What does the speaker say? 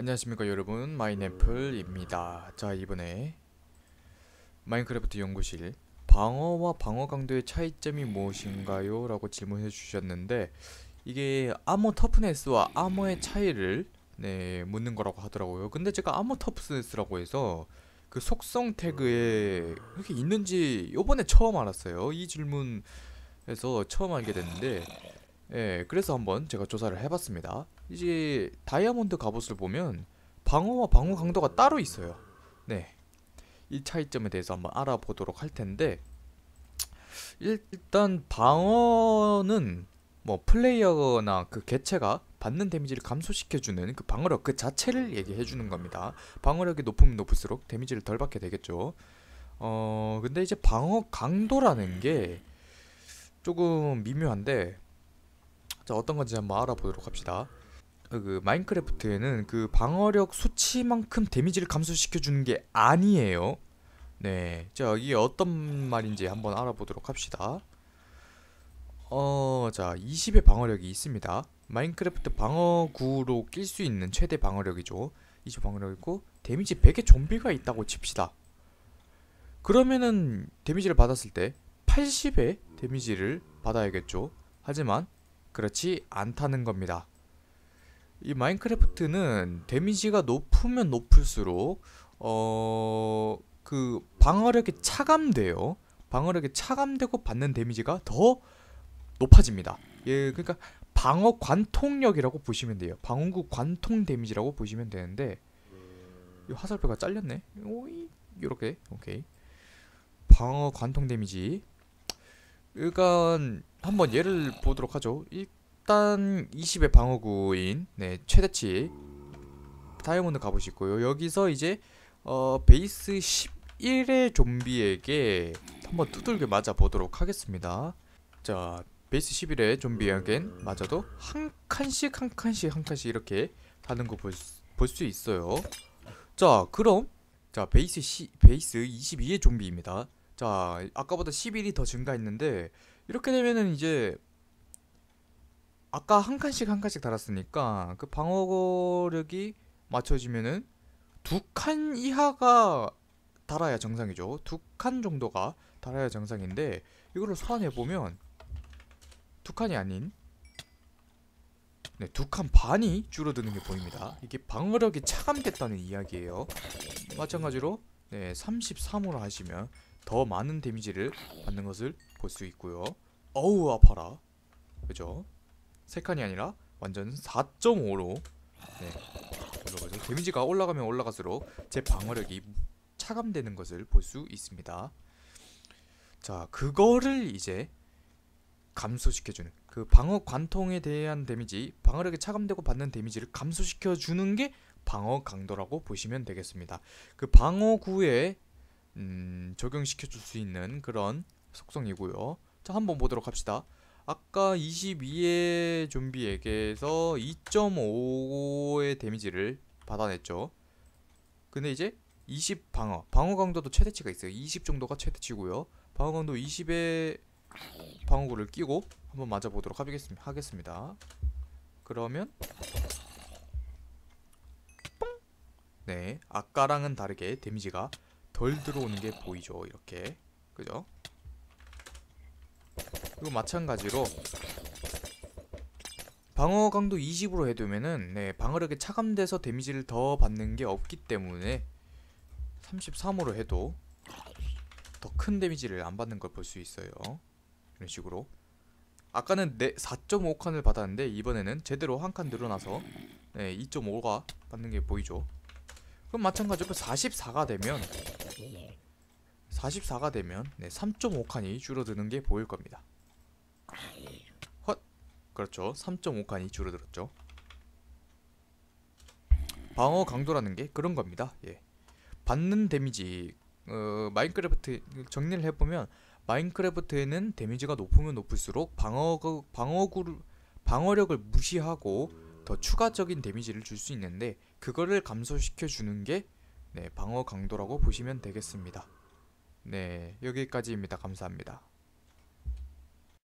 안녕하십니까 여러분 마이네플입니다 자 이번에 마인크래프트 연구실 방어와 방어 강도의 차이점이 무엇인가요? 라고 질문해 주셨는데 이게 아머 터프네스와 아머의 차이를 네 묻는 거라고 하더라고요 근데 제가 아머 터프네스라고 해서 그 속성 태그에 그렇게 있는지 요번에 처음 알았어요 이 질문에서 처음 알게 됐는데 예, 그래서 한번 제가 조사를 해봤습니다. 이제 다이아몬드 갑옷을 보면 방어와 방어 강도가 따로 있어요. 네, 이 차이점에 대해서 한번 알아보도록 할 텐데 일단 방어는 뭐 플레이어나 그 개체가 받는 데미지를 감소시켜주는 그 방어력 그 자체를 얘기해주는 겁니다. 방어력이 높으면 높을수록 데미지를 덜 받게 되겠죠. 어 근데 이제 방어 강도라는 게 조금 미묘한데 자 어떤 건지 한번 알아보도록 합시다 그 마인크래프트에는 그 방어력 수치만큼 데미지를 감소시켜주는 게 아니에요 네, 자 이게 어떤 말인지 한번 알아보도록 합시다 어, 자 20의 방어력이 있습니다 마인크래프트 방어구로 낄 수 있는 최대 방어력이죠 20 방어력 있고 데미지 100의 좀비가 있다고 칩시다 그러면은 데미지를 받았을 때 80의 데미지를 받아야겠죠 하지만 그렇지 않다는 겁니다. 이 마인크래프트는 데미지가 높으면 높을수록 어... 그 방어력이 차감돼요. 방어력이 차감되고 받는 데미지가 더 높아집니다. 예, 그러니까 방어 관통력이라고 보시면 돼요. 방어구 관통 데미지라고 보시면 되는데 이 화살표가 잘렸네. 오이 요렇게 오케이. 방어 관통 데미지 일단 한번 예를 보도록 하죠. 일단 20의 방어구인 네, 최대치 다이아몬드 갑옷이 고요 여기서 이제 어, 베이스 11의 좀비에게 한번 두들겨 맞아 보도록 하겠습니다. 자, 베이스 11의 좀비에겐 맞아도 한 칸씩 한 칸씩 한 칸씩 이렇게 하는 거 볼 수 있어요. 자, 그럼 자, 베이스 시, 베이스 22의 좀비입니다. 자 아까보다 1 0일이더 증가했는데 이렇게 되면은 이제 아까 한 칸씩 한 칸씩 달았으니까 그 방어력이 맞춰지면은 두 칸 이하가 달아야 정상이죠 두 칸 정도가 달아야 정상인데 이걸로 소환해보면 두 칸이 아닌 네, 두 칸 반이 줄어드는 게 보입니다 이게 방어력이 차감됐다는 이야기예요 마찬가지로 네, 33으로 하시면 더 많은 데미지를 받는 것을 볼 수 있고요. 어우 아파라. 그죠? 3칸이 아니라 완전 4.5로 네. 올라가 데미지가 올라가면 올라갈수록 제 방어력이 차감되는 것을 볼 수 있습니다. 자, 그거를 이제 감소시켜주는 그 방어 관통에 대한 데미지, 방어력에 차감되고 받는 데미지를 감소시켜주는 게 방어 강도라고 보시면 되겠습니다. 그 방어구에 음, 적용시켜 줄 수 있는 그런 속성이고요. 자, 한번 보도록 합시다. 아까 22의 좀비에게서 2.5의 데미지를 받아냈죠. 근데 이제 20 방어, 방어 강도도 최대치가 있어요. 20 정도가 최대치고요. 방어 강도 20의 방어구를 끼고 한번 맞아보도록 하겠습니다. 하겠습니다. 그러면 네, 아까랑은 다르게 데미지가 덜 들어오는 게 보이죠 이렇게 그죠? 그리고 마찬가지로 방어 강도 20으로 해두면은 네, 방어력에 차감돼서 데미지를 더 받는 게 없기 때문에 33으로 해도 더 큰 데미지를 안 받는 걸 볼 수 있어요 이런 식으로 아까는 4.5칸을 받았는데 이번에는 제대로 한칸 늘어나서 네, 2.5가 받는 게 보이죠 그럼 마찬가지로 44가 그 되면 오케이. 예, 44가 예. 되면 네, 3.5칸이 줄어드는 게 보일 겁니다. 아, 예. 헛! 그렇죠. 3.5칸이 줄어들었죠. 방어 강도라는 게 그런 겁니다. 예. 받는 데미지 어, 마인크래프트 정리를 해보면 마인크래프트에는 데미지가 높으면 높을수록 방어 방어구 방어력을 무시하고 더 추가적인 데미지를 줄 수 있는데 그거를 감소시켜 주는 게 네, 방어 강도라고 보시면 되겠습니다. 네, 여기까지입니다. 감사합니다.